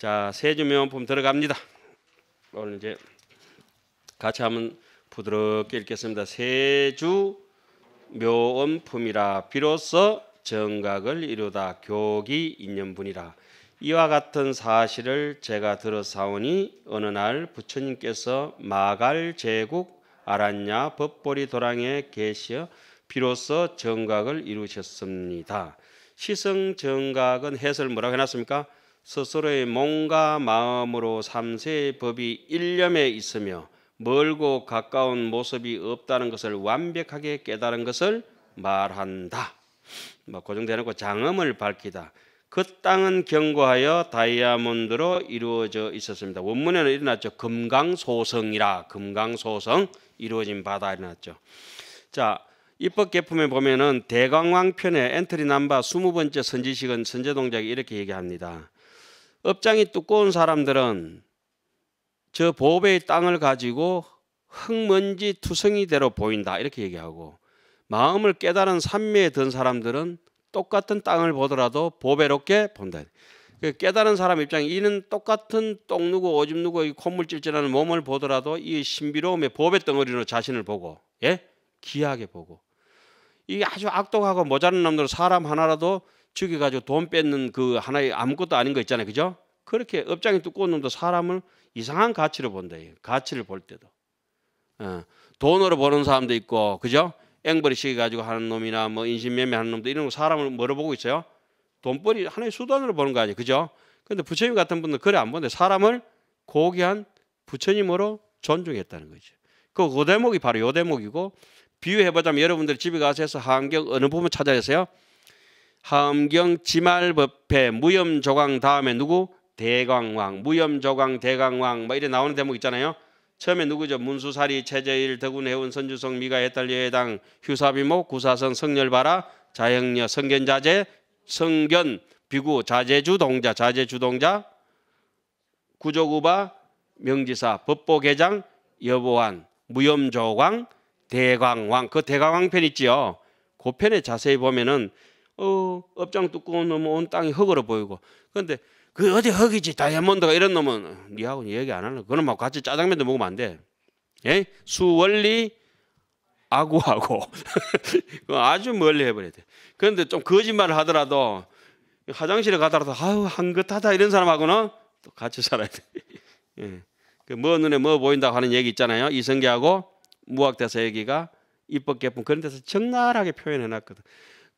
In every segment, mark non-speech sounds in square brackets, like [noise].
자, 세주명품 들어갑니다. 오늘 이제 같이 한번 부드럽게 읽겠습니다. 세주 묘원품이라 비로소 정각을 이루다 교기 인연분이라 이와 같은 사실을 제가 들어사오니 어느 날 부처님께서 마갈 제국 아란냐 법보리 도랑에 계시어 비로소 정각을 이루셨습니다. 시성 정각은 해설 뭐라고 해놨습니까? 스스로의 몸과 마음으로 삼세의 법이 일념에 있으며 멀고 가까운 모습이 없다는 것을 완벽하게 깨달은 것을 말한다. 뭐 고정대놓고 그 장엄을 밝히다. 그 땅은 견고하여 다이아몬드로 이루어져 있었습니다. 원문에는 일어났죠. 금강소성이라 금강소성 이루어진 바다 일어났죠. 자 입법 개품에 보면은 대강왕 편의 엔트리 넘버 20번째 선지식은 선제동작이 이렇게 얘기합니다. 업장이 두꺼운 사람들은 저 보배의 땅을 가지고 흙먼지 투성이대로 보인다 이렇게 얘기하고 마음을 깨달은 산미에 든 사람들은 똑같은 땅을 보더라도 보배롭게 본다. 그 깨달은 사람 입장에 이는 똑같은 똥 누고 오줌 누고 이 콧물 찔찔하는 몸을 보더라도 이 신비로움의 보배 덩어리로 자신을 보고 예 귀하게 보고 이게 아주 악독하고 모자란 놈들 사람 하나라도 죽여가지고 돈 뺏는 그 하나의 아무것도 아닌 거 있잖아요. 그죠? 그렇게 업장이 두꺼운 놈도 사람을 이상한 가치로 본다. 가치를 볼 때도. 어, 돈으로 버는 사람도 있고, 그죠? 앵벌이 시켜가지고 하는 놈이나 뭐 인신매매 하는 놈도 이런 거 사람을 뭐로 보고 있어요? 돈벌이 하나의 수단으로 보는 거 아니에요. 그죠? 근데 부처님 같은 분들 그래 안 보는데 사람을 고귀한 부처님으로 존중했다는 거죠. 그, 그 대목이 바로 요 대목이고 비유해보자면 여러분들 집에 가서 해서 환경 어느 부분 찾아내세요? 함경 지말법회 무염조강 다음에 누구? 대광왕 무염조강 대광왕뭐 이래 나오는 대목 있잖아요. 처음에 누구죠? 문수사리, 최재일, 더군해운, 선주성, 미가, 해탈, 여해당, 휴사비모, 구사선, 성렬바라, 자영녀, 성견자재, 성견, 비구, 자재주동자, 자재주동자, 구조구바, 명지사, 법보개장, 여보완, 무염조광, 대광왕. 그 대광왕 편 있지요. 그 편에 자세히 보면은 어, 업장 뚜껑 넘어온 땅이 흙으로 보이고 그런데 그 어디 흙이지 다이아몬드가 이런 놈은 니하고 얘기 안 하는 그놈하고 같이 짜장면도 먹으면 안 돼. 예? 수원리 아구하고 [laughs] 아주 멀리 해버려야 돼. 그런데 좀 거짓말을 하더라도 화장실에 가더라도 아유 한긋하다 이런 사람하고는 또 같이 살아야 돼. [laughs] 예. 그 뭐 눈에 뭐 보인다고 하는 얘기 있잖아요. 이성계하고 무학대사 얘기가 입법 개품 그런 데서 적나라하게 표현해놨거든.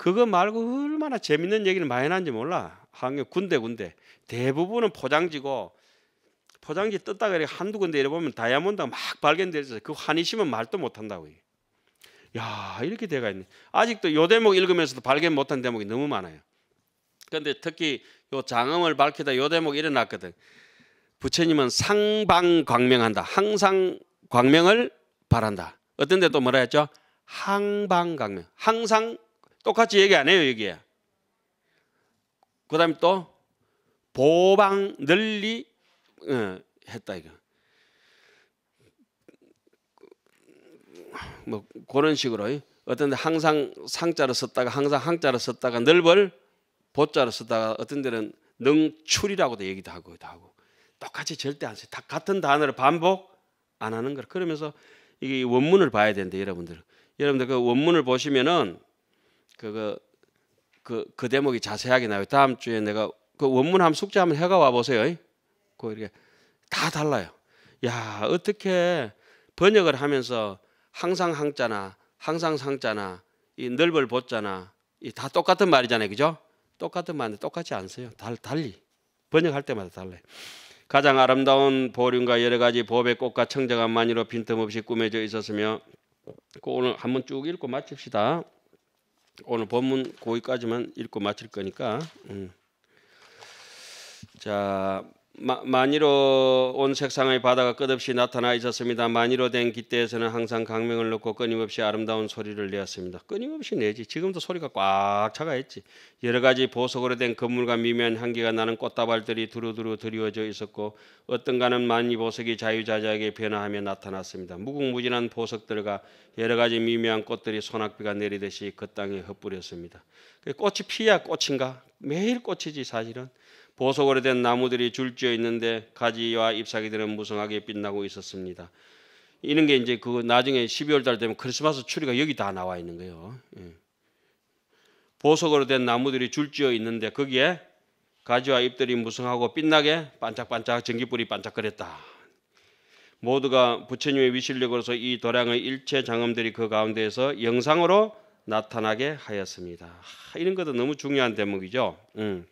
그거 말고 얼마나 재밌는 얘기를 많이 하는지 몰라. 한국 군데 군데 대부분은 포장지고 포장지 떴다 그래 한두 군데 이래 보면 다이아몬드가 막 발견돼서 그 한이심은 말도 못 한다고. 야 이렇게 돼가 있네. 아직도 요 대목 읽으면서도 발견 못한 대목이 너무 많아요. 그런데 특히 요 장음을 밝히다 요 대목 일어났거든. 부처님은 상방광명한다. 항상 광명을 바란다. 어떤 데 또 뭐라 했죠? 항방광명. 항상 똑같이 얘기 안 해요, 여기에. 그 다음에 또 보방 널리 어, 했다 이거. 뭐 그런 식으로 어떤 데 항상 상자로 썼다가 항상 항자로 썼다가 넓을 보자로 썼다가 어떤 데는 능출이라고도 얘기도 하고 다 하고 똑같이 절대 안 써. 다 같은 단어를 반복 안 하는 걸. 그러면서 이게 원문을 봐야 되는데 여러분들. 여러분들 그 원문을 보시면은 그거 그, 그 대목이 자세하게 나와요. 다음 주에 내가 그 원문 한번 숙제 한번 해가 와 보세요. 그 이렇게 다 달라요. 야 어떻게 번역을 하면서 항상 항자나 항상 상자나 이 넓을 보자나 이다 똑같은 말이잖아요, 그죠? 똑같은 말인데 똑같이 안 써요. 달, 달리 번역할 때마다 달라요. 가장 아름다운 보륜과 여러 가지 보배 꽃과 청정한 만니로 빈틈없이 꾸며져 있었으며 그 오늘 한번 쭉 읽고 마칩시다. 오늘 본문 거기까지만 읽고 마칠 거니까 음. 자 마, 만이로 온 색상의 바다가 끝없이 나타나 있었습니다. 만이로 된 깃대에서는 항상 강명을 놓고 끊임없이 아름다운 소리를 내었습니다. 끊임없이 내지. 지금도 소리가 꽉 차가 있지. 여러 가지 보석으로 된 건물과 미묘한 향기가 나는 꽃다발들이 두루두루 드리워져 있었고 어떤가는 만이 보석이 자유자재하게 변화하며 나타났습니다. 무궁무진한 보석들과 여러 가지 미묘한 꽃들이 소낙비가 내리듯이 그 땅에 흩뿌렸습니다. 그 꽃이 피야 꽃인가? 매일 꽃이지 사실은. 보석으로 된 나무들이 줄지어 있는데 가지와 잎사귀들은 무성하게 빛나고 있었습니다. 이런 게 이제 그 나중에 12월 달 되면 크리스마스 추리가 여기 다 나와 있는 거예요. 예. 보석으로 된 나무들이 줄지어 있는데 거기에 가지와 잎들이 무성하고 빛나게 반짝반짝 전기불이 반짝거렸다. 모두가 부처님의 위실력으로서 이 도량의 일체 장엄들이 그 가운데에서 영상으로 나타나게 하였습니다. 하, 이런 것도 너무 중요한 대목이죠. 음.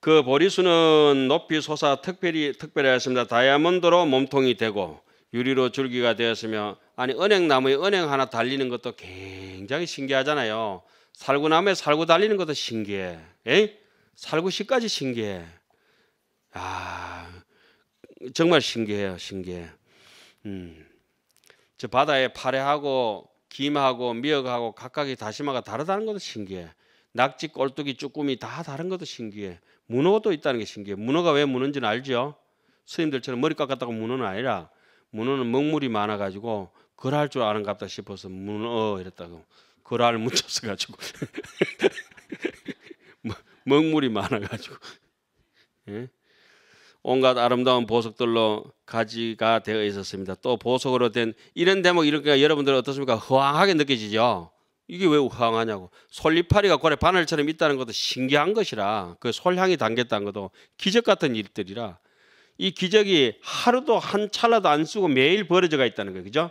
그 보리수는 높이 솟아 특별히 특별하였습니다. 다이아몬드로 몸통이 되고 유리로 줄기가 되었으며 아니 은행나무에 은행 하나 달리는 것도 굉장히 신기하잖아요. 살구나무에 살구 달리는 것도 신기해. 에이? 살구씨까지 신기해. 아 정말 신기해요. 신기해. 음. 저 바다에 파래하고 김하고 미역하고 각각의 다시마가 다르다는 것도 신기해. 낙지, 꼴뚜기, 쭈꾸미 다 다른 것도 신기해. 문어도 있다는 게 신기해. 문어가 왜 무는지는 알죠? 스님들처럼 머리 깎았다고 문어는 아니라 문어는 먹물이 많아가지고 그럴 줄 아는 갑다 싶어서 문어 이랬다고 그랄 묻혔어 가지고 [laughs] 뭐, 먹물이 많아가지고 예? 온갖 아름다운 보석들로 가지가 되어 있었습니다. 또 보석으로 된 이런 대목 이렇게 여러분들 어떻습니까? 허황하게 느껴지죠. 이게 왜 우황하냐고. 솔잎파리가 고래 바늘처럼 있다는 것도 신기한 것이라 그 솔향이 담겼다는 것도 기적 같은 일들이라 이 기적이 하루도 한 찰나도 안 쓰고 매일 벌어져가 있다는 거예요. 그죠?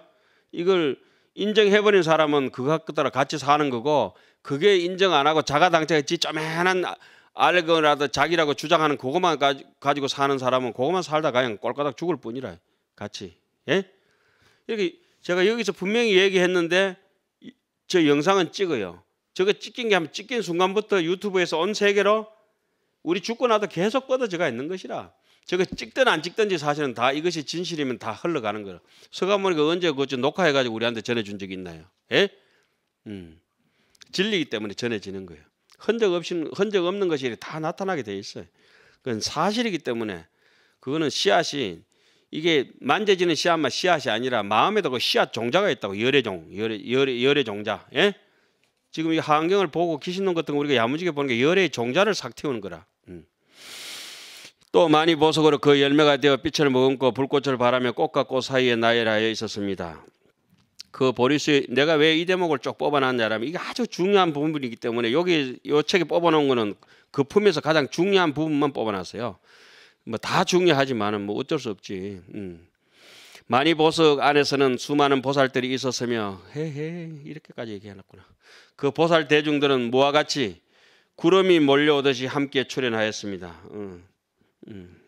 이걸 인정해버린 사람은 그거 따라 같이 사는 거고 그게 인정 안 하고 자가당착했지 쪼매한 알거라도 자기라고 주장하는 그것만 가지고 사는 사람은 그것만 살다 가냥 그꼴까닥 죽을 뿐이라 같이 예? 이렇게 제가 여기서 분명히 얘기했는데 저 영상은 찍어요. 저거 찍힌 게 하면 찍힌 순간부터 유튜브에서 온 세계로 우리 죽고 나도 계속 뻗어져가 있는 것이라. 저거 찍든 안 찍든지 사실은 다 이것이 진실이면 다 흘러가는 거라. 서가모니가 언제 그저 녹화해가지고 우리한테 전해준 적이 있나요? 예? 음. 진리이기 때문에 전해지는 거예요. 흔적 없인 흔적 없는 것이 다 나타나게 돼 있어요. 그건 사실이기 때문에 그거는 씨앗이 이게 만져지는 씨앗만 씨앗이 아니라 마음에도 그 씨앗 종자가 있다고 열애종 열애 열애 열애 종자 예 지금 이 환경을 보고 귀신놈 같은 거 우리가 야무지게 보는 게 열애의 종자를 삭 태우는 거라 음. 또 많이 보석으로 그 열매가 되어 빛을 머금고 불꽃을 바라며 꽃과 꽃 사이에 나열하여 있었습니다. 그 보리수의 내가 왜 이 대목을 쭉 뽑아놨냐면 라 이게 아주 중요한 부분이기 때문에 여기 요 책에 뽑아놓은 거는 그 품에서 가장 중요한 부분만 뽑아놨어요. 뭐다 중요하지만은 뭐 어쩔 수 없지. 음. 많이 보석 안에서는 수많은 보살들이 있었으며 헤헤 이렇게까지 얘기해놨구나. 그 보살 대중들은 모와 같이 구름이 몰려오듯이 함께 출연하였습니다. 음. 음.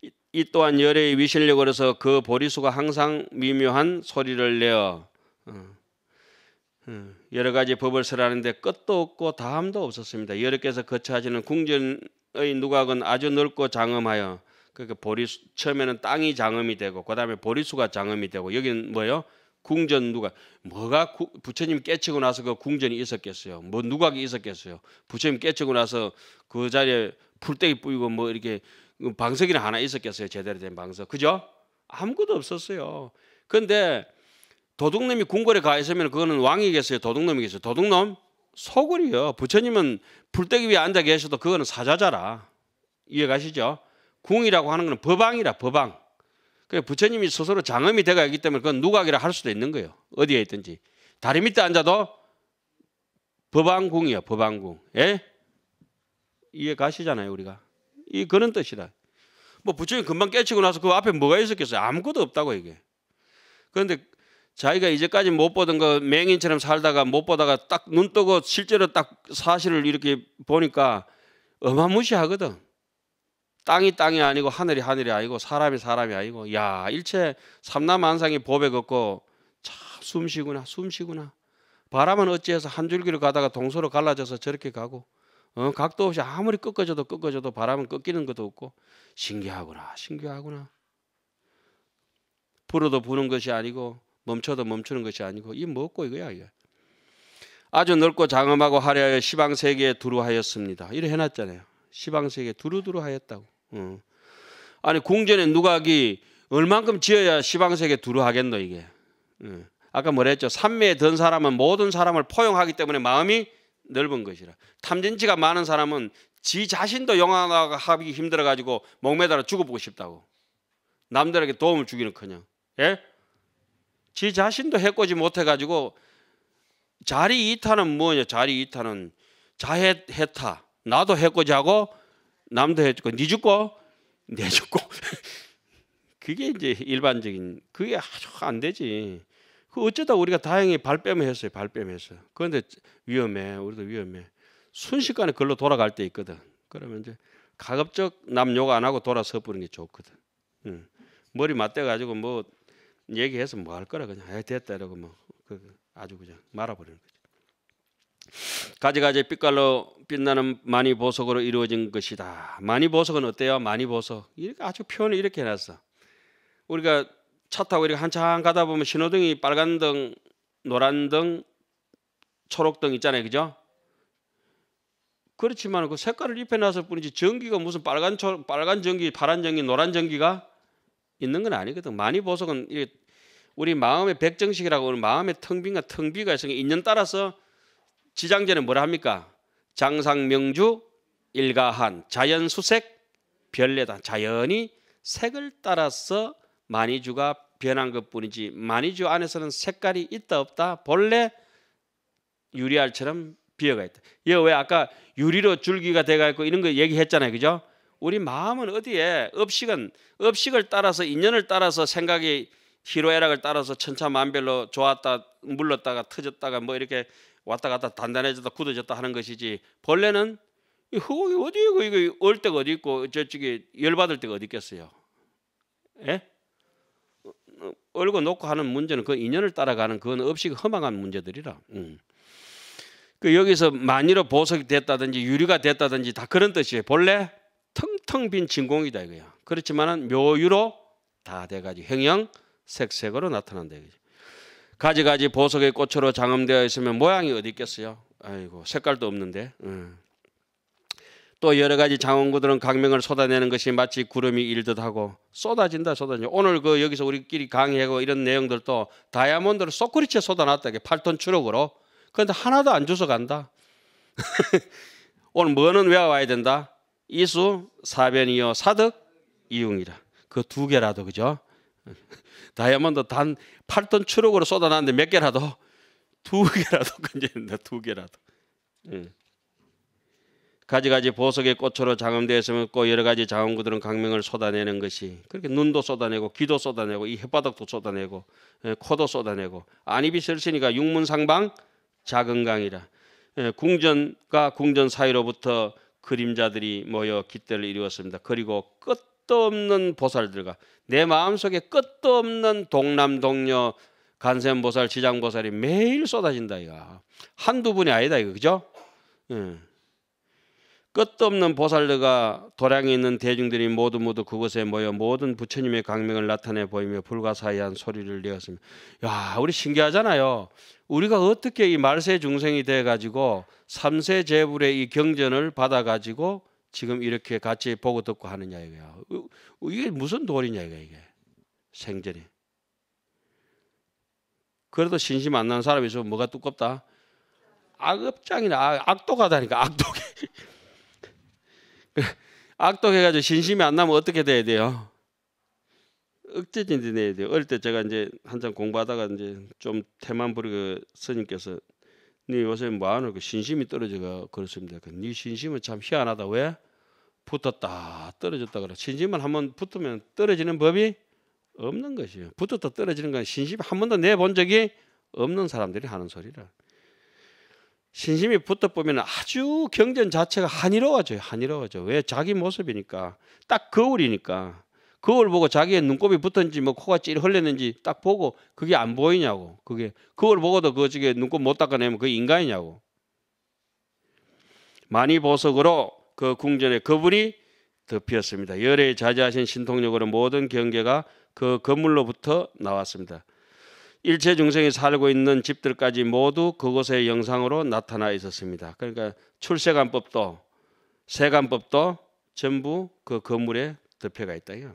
이, 이, 또한 열의 위신력으로서그 보리수가 항상 미묘한 소리를 내어 음. 여러 가지 법을 설하는데 끝도 없고 다음도 없었습니다. 여러께서 거쳐하시는 궁전 의 누각은 아주 넓고 장엄하여 그러니까 보리 처음에는 땅이 장엄이 되고 그다음에 보리수가 장엄이 되고 여기는 뭐요? 궁전 누각 뭐가 구, 부처님 깨치고 나서 그 궁전이 있었겠어요? 뭐 누각이 있었겠어요? 부처님 깨치고 나서 그 자리에 풀떼기 뿌리고 뭐 이렇게 그 방석이나 하나 있었겠어요? 제대로 된 방석 그죠? 아무것도 없었어요. 근데 도둑놈이 궁궐에 가 있으면 그거는 왕이겠어요? 도둑놈이겠어요? 도둑놈 소굴이요. 부처님은 불대기 위에 앉아 계셔도 그거는 사자자라. 이해가시죠? 궁이라고 하는 건 법왕이라 법왕. 그래 부처님이 스스로 장엄이 되가 있기 때문에 그건 누각이라 할 수도 있는 거예요. 어디에 있든지. 다리 밑에 앉아도 법왕궁이요 법왕궁. 예? 이해 가시잖아요 우리가. 이 그런 뜻이다뭐 부처님 금방 깨치고 나서 그 앞에 뭐가 있었겠어요? 아무것도 없다고 이게. 그런데 자기가 이제까지 못 보던 거 맹인처럼 살다가 못 보다가 딱 눈 뜨고 실제로 딱 사실을 이렇게 보니까 어마무시하거든. 땅이 땅이 아니고 하늘이 하늘이 아니고 사람이 사람이 아니고 야 일체 삼남만상이 보백 없고 참 숨쉬구나 숨쉬구나 바람은 어찌해서 한 줄기로 가다가 동서로 갈라져서 저렇게 가고 어, 각도 없이 아무리 꺾어져도 꺾어져도 바람은 꺾이는 것도 없고 신기하구나 신기하구나 불어도 부는 것이 아니고 멈춰도 멈추는 것이 아니고 이 먹고 이거야 이거. 아주 넓고 장엄하고 화려하여 시방 세계에 두루하였습니다. 이래 해놨잖아요. 시방 세계 에 두루두루하였다고. 어. 아니 궁전에 누각이 얼만큼 지어야 시방 세계 에 두루하겠노 이게. 어. 아까 뭐랬죠? 삼매에 든 사람은 모든 사람을 포용하기 때문에 마음이 넓은 것이라. 탐진치가 많은 사람은 지 자신도 영화하기 가 힘들어 가지고 목매달아 죽어보고 싶다고. 남들에게 도움을 주기는커녕. 예? 지 자신도 해코지 못해가지고 자리 이타는 뭐냐? 자리 이타는 자해 해타. 나도 해코지하고 남도 해주고 니 죽고 내 죽고 [laughs] 그게 이제 일반적인 그게 아주 안 되지. 그 어쩌다 우리가 다행히 발뺌을 했어요. 발뺌을 했어. 요 그런데 위험해. 우리도 위험해. 순식간에 글로 돌아갈 때 있거든. 그러면 이제 가급적 남 욕 안 하고 돌아서 버는 게 좋거든. 응. 머리 맞대 가지고 뭐 얘기해서 뭐 할 거라 그냥 에 됐다 이러고 뭐 그 아주 그냥 말아버리는 거죠. 가지가지 빛깔로 빛나는 많이 보석으로 이루어진 것이다. 많이 보석은 어때요? 많이 보석. 이렇게 아주 표현을 이렇게 해놨어. 우리가 차 타고 이렇게 한참 가다 보면 신호등이 빨간 등, 노란 등, 초록 등 있잖아요, 그죠? 그렇지만 그 색깔을 입혀놨을 뿐이지 전기가 무슨 빨간 초, 빨간 전기, 파란 전기, 노란 전기가 있는 건 아니거든. 많이 보석은 우리 마음의 백정식이라고 하는 마음의 텅빈과 텅비가 있으니 인연 따라서 지장제는 뭐라 합니까? 장상명주 일가한 자연수색 별내다. 자연이 색을 따라서 마이주가 변한 것뿐이지 마이주 안에서는 색깔이 있다 없다 본래 유리알처럼 비어가 있다. 이거 왜 아까 유리로 줄기가 돼가 있고 이런 거 얘기했잖아요, 그죠? 우리 마음은 어디에 업식은 업식을 따라서 인연을 따라서 생각이 희로애락을 따라서 천차만별로 좋았다 물렀다가 터졌다가 뭐 이렇게 왔다 갔다 단단해졌다 굳어졌다 하는 것이지 본래는 흑옥이 어디에 이거 얼때가 어디 있고 저쪽에 열받을 때가 어디 있겠어요? 예? 얼고 놓고 하는 문제는 그 인연을 따라가는 그건 없식 허망한 문제들이라. 음. 그 여기서 만일로 보석이 됐다든지 유리가 됐다든지 다 그런 뜻이에요. 본래 텅텅 빈 진공이다 이거야. 그렇지만은 묘유로 다 돼가지고 형형 색색으로 나타난다 이거지. 가지가지 보석의 꽃으로 장엄되어 있으면 모양이 어디 있겠어요? 아이고 색깔도 없는데. 음. 또 여러 가지 장원구들은 강명을 쏟아내는 것이 마치 구름이 일듯 하고 쏟아진다 쏟아져 오늘 그 여기서 우리끼리 강의하고 이런 내용들도 다이아몬드를 소크리치에 쏟아놨다 이게 8톤 추력으로 그런데 하나도 안 주워 간다 [laughs] 오늘 뭐는 외워와야 된다 이수 사변이요 사득 이용이라그 두 개라도 그죠? [laughs] 다이아몬드 단 8톤 추록으로 쏟아놨는데 몇 개라도 두 개라도 건지는다두 개라도 응. 예. 가지가지 보석의 꽃으로 장엄되었으면 꼭 여러 가지 장엄구들은 강명을 쏟아내는 것이 그렇게 눈도 쏟아내고 귀도 쏟아내고 이 혓바닥도 쏟아내고 예, 코도 쏟아내고 아니비 설시니까 육문상방 작은 강이라 예, 궁전과 궁전 사이로부터 그림자들이 모여 깃대를 이루었습니다. 그리고 끝도 없는 보살들과 내 마음속에 끝도 없는 동남동녀 간센보살 세 지장보살이 매일 쏟아진다 이가 한두 분이 아니다 이거 그죠? 음. 끝도 없는 보살들과 도량이 있는 대중들이 모두 모두 그곳에 모여 모든 부처님의 강명을 나타내 보이며 불가사의한 소리를 내었습니다. 야, 우리 신기하잖아요. 우리가 어떻게 이 말세 중생이 돼 가지고 삼세 제불의 이 경전을 받아 가지고 지금 이렇게 같이 보고 듣고 하느냐 이거야. 어, 어, 이게 무슨 도리냐 이거 야 이게. 생전에. 그래도 신심 안 나는 사람이 있으면 뭐가 두껍다. 악업장이나 악, 악도가다니까 악독이. 그 악독해가지고 신심이 안 나면 어떻게 돼야 돼요? 억제진이 내야 돼요. 어릴 때 제가 이제 한참 공부하다가 이제 좀 태만 부리고 그 스님께서 네 요새 뭐하노? 그 신심이 떨어져가 그렇습니다. 그네 신심은 참 희한하다. 왜? 붙었다 떨어졌다 그래. 신심을 한번 붙으면 떨어지는 법이 없는 것이에요. 붙었다 떨어지는 건 신심 한 번도 내 본 적이 없는 사람들이 하는 소리라. 신심이 붙어보면 아주 경전 자체가 한이로워져요. 한이로워져. 왜? 자기 모습이니까. 딱 거울이니까. 거울 보고 자기의 눈곱이 붙었는지 뭐 코가 찔르 흘렸는지 딱 보고 그게 안 보이냐고. 그게 거울 보고도 그 저게 눈곱 못 닦아내면 그게 인간이냐고. 많이 보석으로 그궁전의거불이 덮였습니다. 열에 자제하신 신통력으로 모든 경계가 그 건물로부터 나왔습니다. 일체 중생이 살고 있는 집들까지 모두 그곳의 영상으로 나타나 있었습니다. 그러니까 출세관법도 세관법도 전부 그 건물에 덮여가 있다요.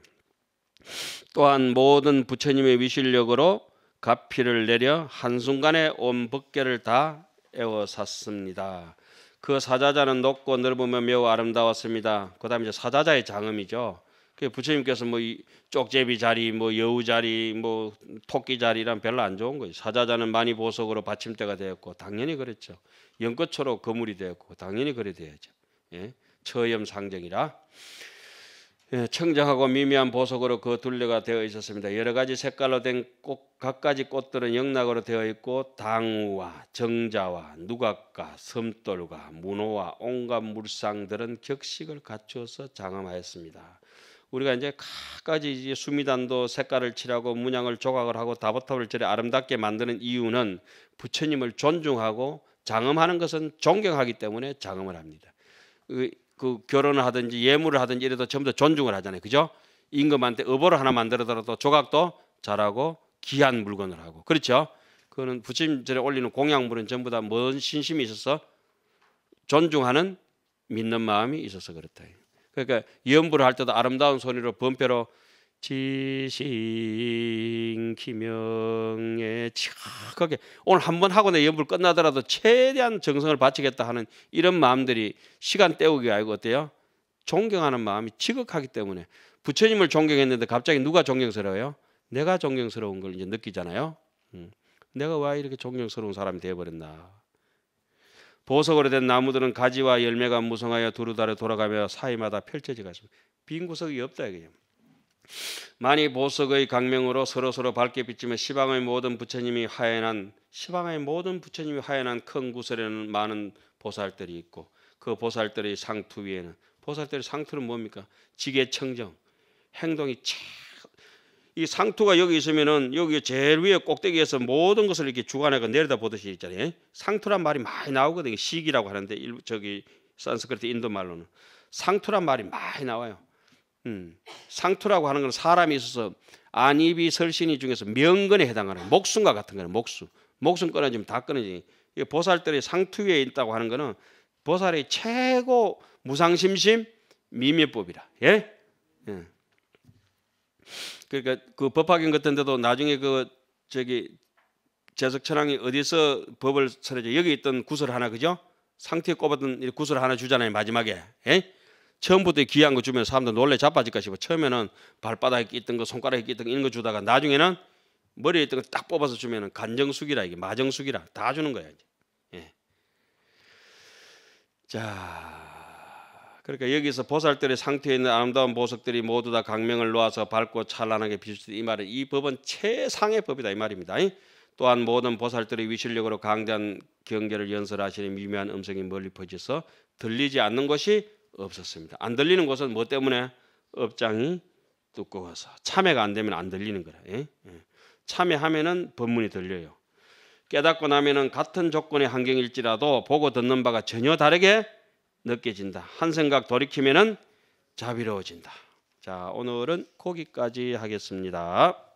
또한 모든 부처님의 위실력으로 가피를 내려 한순간에 온 법계를 다 에워쌌습니다. 그 사자자는 높고 넓으며 매우 아름다웠습니다. 그 다음에 사자자의 장음이죠. 그 부처님께서 뭐 쪽제비 자리, 뭐 여우 자리, 뭐 토끼 자리란 별로 안 좋은 거예요. 사자자는 많이 보석으로 받침대가 되었고 당연히 그랬죠. 연꽃으로 거물이 되었고 당연히 그래 되야죠. 예? 처염상정이라. 예, 청정하고 미미한 보석으로 그 둘레가 되어 있었습니다. 여러 가지 색깔로 된 꽃, 각가지 꽃들은 영락으로 되어 있고 당우와 정자와 누각과 섬돌과 문호와 온갖 물상들은 격식을 갖추어서 장엄하였습니다. 우리가 이제 각가지 이제 수미단도 색깔을 칠하고 문양을 조각을 하고 다보탑을 저리 아름답게 만드는 이유는 부처님을 존중하고 장엄하는 것은 존경하기 때문에 장엄을 합니다. 그, 그 결혼을 하든지 예물을 하든지 이래도 전부 다 존중을 하잖아요. 그죠? 임금한테 어보를 하나 만들더라도 조각도 잘하고 귀한 물건을 하고 그렇죠? 그거는 부처님 절에 올리는 공양물은 전부 다뭔 신심이 있어서 존중하는 믿는 마음이 있어서 그렇다. 그러니까 예음부를 할 때도 아름다운 소리로 번패로 지신 기명에 착하게 오늘 한 번 하고 내 예불 끝나더라도 최대한 정성을 바치겠다 하는 이런 마음들이 시간 때우기 아니고 어때요? 존경하는 마음이 지극하기 때문에 부처님을 존경했는데 갑자기 누가 존경스러워요? 내가 존경스러운 걸 이제 느끼잖아요. 음, 내가 왜 이렇게 존경스러운 사람이 되어버렸나? 보석으로 된 나무들은 가지와 열매가 무성하여 두루다리 돌아가며 사이마다 펼쳐지가 있습니다. 빈 구석이 없다 이게요. 만이 보석의 강명으로 서로 서로 밝게 비치며 시방의 모든 부처님이 하연한 시방의 모든 부처님이 하연한 큰 구설에는 많은 보살들이 있고 그 보살들의 상투 위에는 보살들의 상투는 뭡니까? 지계 청정 행동이 참이 상투가 여기 있으면은 여기 제일 위에 꼭대기에서 모든 것을 이렇게 주관하고 내려다 보듯이 있잖아요. 상투란 말이 많이 나오거든요. 시기라고 하는데 일, 저기 산스크리트 인도 말로는 상투란 말이 많이 나와요. 음, 상투라고 하는 건 사람이 있어서 안입이 설신이 중에서 명근에 해당하는 목숨과 같은 거는 목숨. 목숨 끊어지면 다 끊어지. 이 보살들이 상투 위에 있다고 하는 거는 보살의 최고 무상심심 미미법이라 예? 예. 그러니까 그 법학인 같은 데도 나중에 그 저기 재석 천황이 어디서 법을 설해져 여기 있던 구슬 하나 그죠? 상태에 꼽았던 구슬 하나 주잖아요 마지막에 에? 예? 처음부터 귀한 거 주면 사람들 놀래 자빠질까 싶어 처음에는 발바닥에 있던 거 손가락에 있던 거 이런 거 주다가 나중에는 머리에 있던 거 딱 뽑아서 주면은 간정숙이라 이게 마정숙이라 다 주는 거야 이제 예. 자 그러니까 여기서 보살들의 상태에 있는 아름다운 보석들이 모두 다 강명을 놓아서 밝고 찬란하게 비추듯이 이 말은 이 법은 최상의 법이다 이 말입니다. 또한 모든 보살들의 위실력으로 강대한 경계를 연설하시는 미묘한 음성이 멀리 퍼져서 들리지 않는 것이 없었습니다. 안 들리는 것은 뭐 때문에 업장이 두꺼워서 참회가 안 되면 안 들리는 거라. 예. 참회하면은 법문이 들려요. 깨닫고 나면은 같은 조건의 환경일지라도 보고 듣는 바가 전혀 다르게 느껴진다. 한 생각 돌이키면 자비로워진다. 자, 오늘은 거기까지 하겠습니다.